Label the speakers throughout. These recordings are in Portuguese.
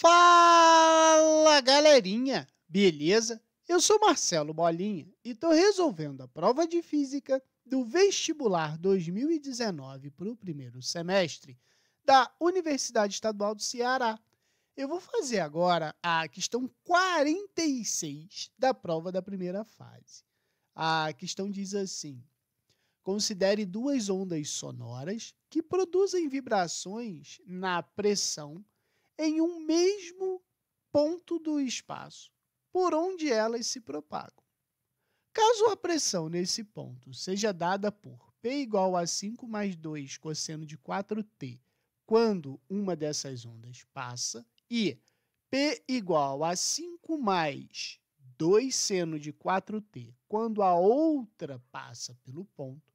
Speaker 1: Fala galerinha, beleza? Eu sou Marcelo Bolinha e estou resolvendo a prova de física do vestibular 2019 para o primeiro semestre da Universidade Estadual do Ceará. Eu vou fazer agora a questão 46 da prova da primeira fase. A questão diz assim: considere duas ondas sonoras que produzem vibrações na pressão em um mesmo ponto do espaço, por onde elas se propagam. Caso a pressão nesse ponto seja dada por P igual a 5 mais 2 cosseno de 4T, quando uma dessas ondas passa, e P igual a 5 mais 2 seno de 4T, quando a outra passa pelo ponto,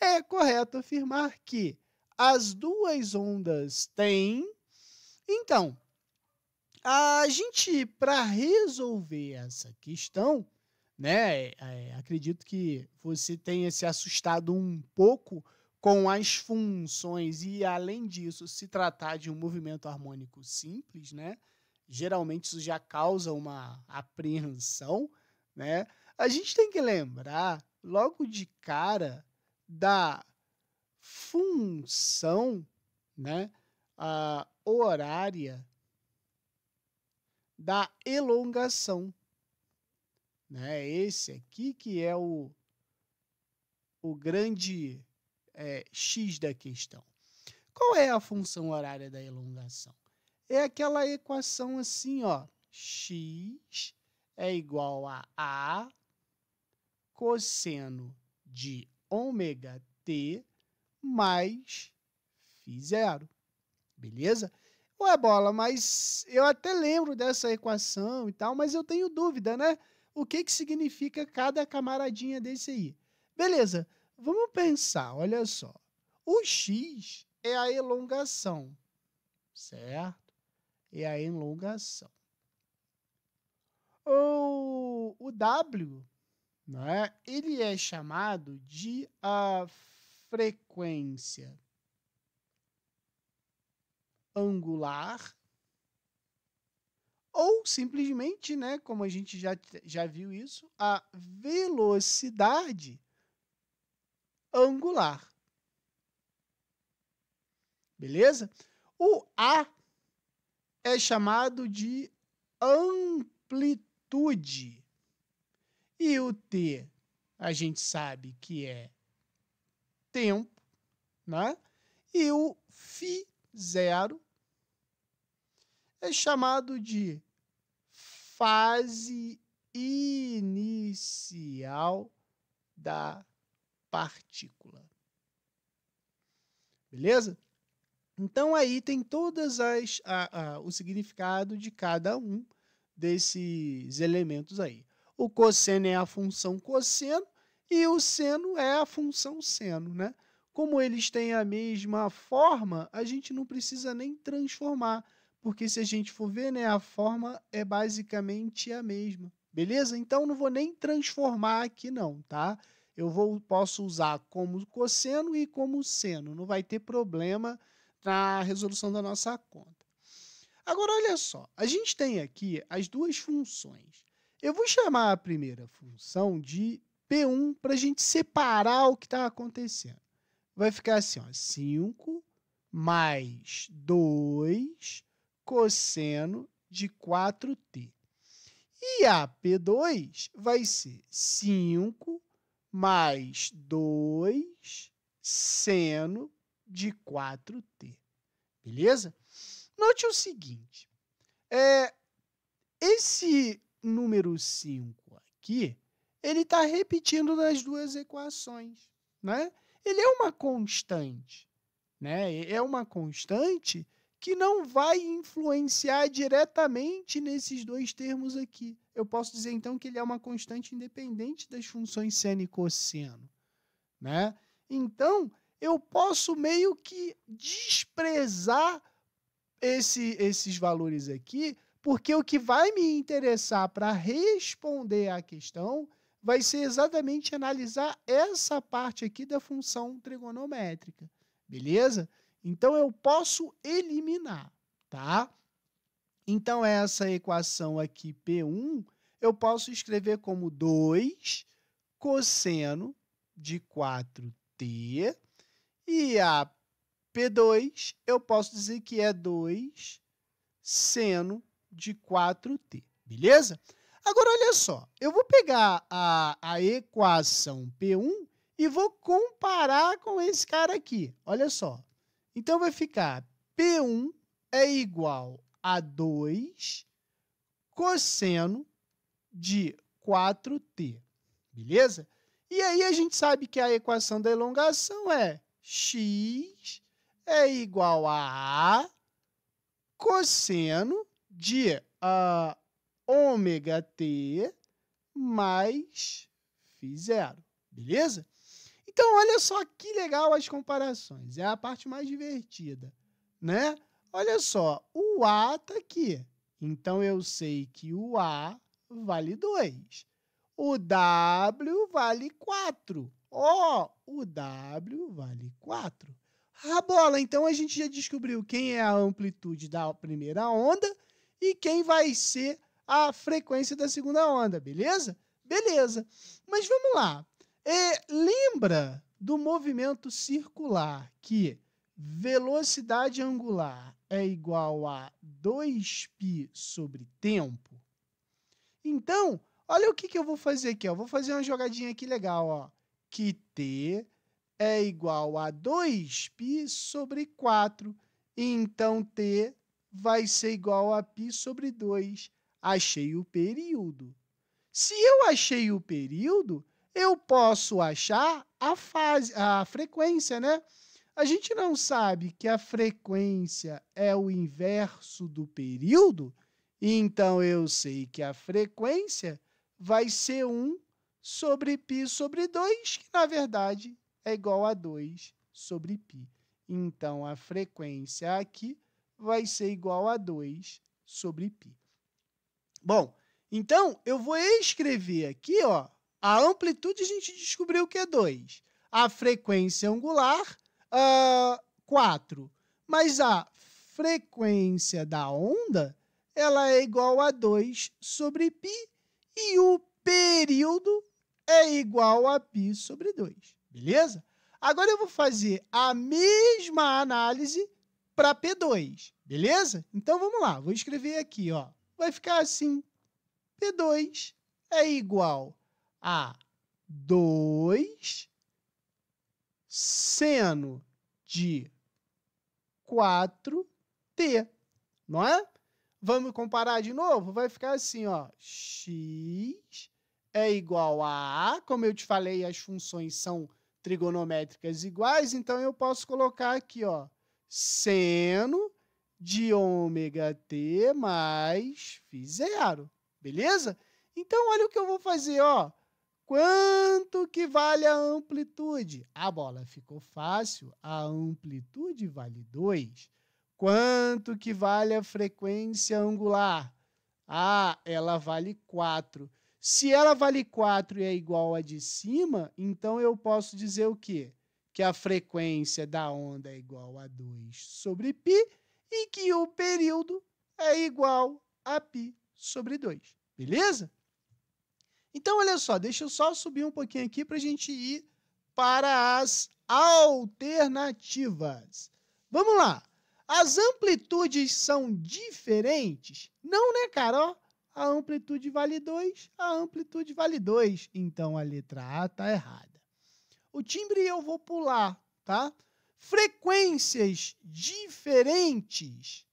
Speaker 1: é correto afirmar que as duas ondas têm então, a gente, para resolver essa questão, né, é, é, acredito que você tenha se assustado um pouco com as funções e, além disso, se tratar de um movimento harmônico simples, né, geralmente isso já causa uma apreensão, né, a gente tem que lembrar logo de cara da função, né, a horária da elongação. Né? Esse aqui que é o, o grande é, X da questão. Qual é a função horária da elongação? É aquela equação assim, ó, x é igual a a cosseno de ômega t mais φ zero. Beleza? Ué, bola, mas eu até lembro dessa equação e tal, mas eu tenho dúvida, né? O que, que significa cada camaradinha desse aí? Beleza, vamos pensar, olha só. O x é a elongação, certo? É a elongação. O, o w, né, ele é chamado de a frequência angular, ou simplesmente, né, como a gente já, já viu isso, a velocidade angular. Beleza? O A é chamado de amplitude. E o T, a gente sabe que é tempo, né? E o φ zero é chamado de fase inicial da partícula. Beleza? Então aí tem todas as a, a, o significado de cada um desses elementos aí. O cosseno é a função cosseno e o seno é a função seno, né? Como eles têm a mesma forma, a gente não precisa nem transformar porque se a gente for ver, né, a forma é basicamente a mesma. Beleza? Então não vou nem transformar aqui não, tá? Eu vou, posso usar como cosseno e como seno, não vai ter problema na resolução da nossa conta. Agora olha só, a gente tem aqui as duas funções. Eu vou chamar a primeira função de P1 para a gente separar o que está acontecendo. Vai ficar assim, ó, 5 mais 2 cosseno de 4t. E a P2 vai ser 5 mais 2 seno de 4t. Beleza? Note o seguinte: é, esse número 5 aqui, ele está repetindo nas duas equações, né? Ele é uma constante, né? É uma constante que não vai influenciar diretamente nesses dois termos aqui. Eu posso dizer então que ele é uma constante independente das funções seno e cosseno, né? Então, eu posso meio que desprezar esse, esses valores aqui, porque o que vai me interessar para responder à questão vai ser exatamente analisar essa parte aqui da função trigonométrica, beleza? Então eu posso eliminar, tá? Então essa equação aqui P1, eu posso escrever como 2 cosseno de 4t e a P2 eu posso dizer que é 2 seno de 4t, beleza? Agora, olha só, eu vou pegar a, a equação P1 e vou comparar com esse cara aqui. Olha só, então vai ficar P1 é igual a 2 cosseno de 4t. Beleza? E aí a gente sabe que a equação da elongação é x é igual a a cosseno de uh, ômega t mais φ zero. Beleza? Então, olha só que legal as comparações. É a parte mais divertida, né? Olha só, o A está aqui. Então, eu sei que o A vale 2. O W vale 4. Ó, oh, o W vale 4. A bola, então a gente já descobriu quem é a amplitude da primeira onda e quem vai ser a frequência da segunda onda, beleza? Beleza. Mas vamos lá. E lembra do movimento circular que velocidade angular é igual a 2π sobre tempo? Então, olha o que, que eu vou fazer aqui. Ó. Vou fazer uma jogadinha aqui legal. Ó. Que t é igual a 2π sobre 4. Então, t vai ser igual a π sobre 2. Achei o período. Se eu achei o período, eu posso achar a fase, a frequência, né? A gente não sabe que a frequência é o inverso do período, então eu sei que a frequência vai ser 1 sobre π sobre 2, que na verdade é igual a 2 sobre π. Então a frequência aqui vai ser igual a 2 sobre π. Bom, então eu vou escrever aqui, ó, a amplitude a gente descobriu que é 2. A frequência angular, uh, ah, 4. Mas a frequência da onda, ela é igual a 2 sobre π e o período é igual a π sobre 2. Beleza? Agora eu vou fazer a mesma análise para P2, beleza? Então vamos lá, vou escrever aqui, ó. Vai ficar assim: P2 é igual a 2 seno de 4t, não é? Vamos comparar de novo? Vai ficar assim, ó. x é igual a Como eu te falei, as funções são trigonométricas iguais, então eu posso colocar aqui, ó. Seno de ômega t mais φ zero. Beleza? Então, olha o que eu vou fazer, ó. Quanto que vale a amplitude? A bola ficou fácil, a amplitude vale 2. Quanto que vale a frequência angular? Ah, ela vale 4. Se ela vale 4 e é igual a de cima, então eu posso dizer o quê? Que a frequência da onda é igual a 2 sobre π e que o período é igual a π sobre 2. Beleza? Então, olha só, deixa eu só subir um pouquinho aqui para a gente ir para as alternativas. Vamos lá. As amplitudes são diferentes? Não, né, cara? Ó, a amplitude vale 2, a amplitude vale 2. Então, a letra A está errada. O timbre eu vou pular, tá? Frequências diferentes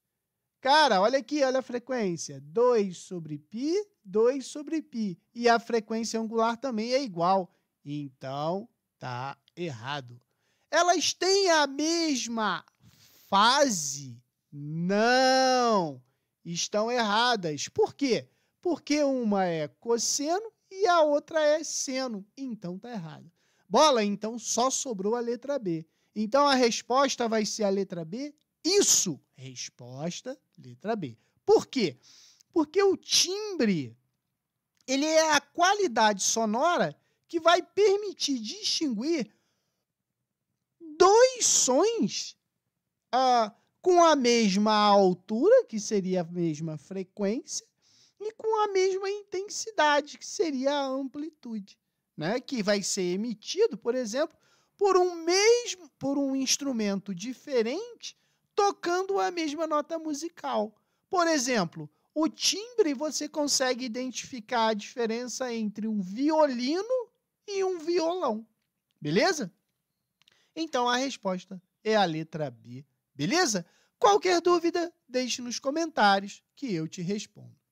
Speaker 1: Cara, olha aqui, olha a frequência. 2 sobre π, 2 sobre π. E a frequência angular também é igual. Então, tá errado. Elas têm a mesma fase? Não! Estão erradas. Por quê? Porque uma é cosseno e a outra é seno. Então tá errado. Bola, então só sobrou a letra B. Então a resposta vai ser a letra B? Isso! Resposta, letra B. Por quê? Porque o timbre ele é a qualidade sonora que vai permitir distinguir dois sons ah, com a mesma altura, que seria a mesma frequência, e com a mesma intensidade, que seria a amplitude, né? que vai ser emitido, por exemplo, por um mesmo por um instrumento diferente tocando a mesma nota musical. Por exemplo, o timbre você consegue identificar a diferença entre um violino e um violão. Beleza? Então a resposta é a letra B. Beleza? Qualquer dúvida, deixe nos comentários que eu te respondo.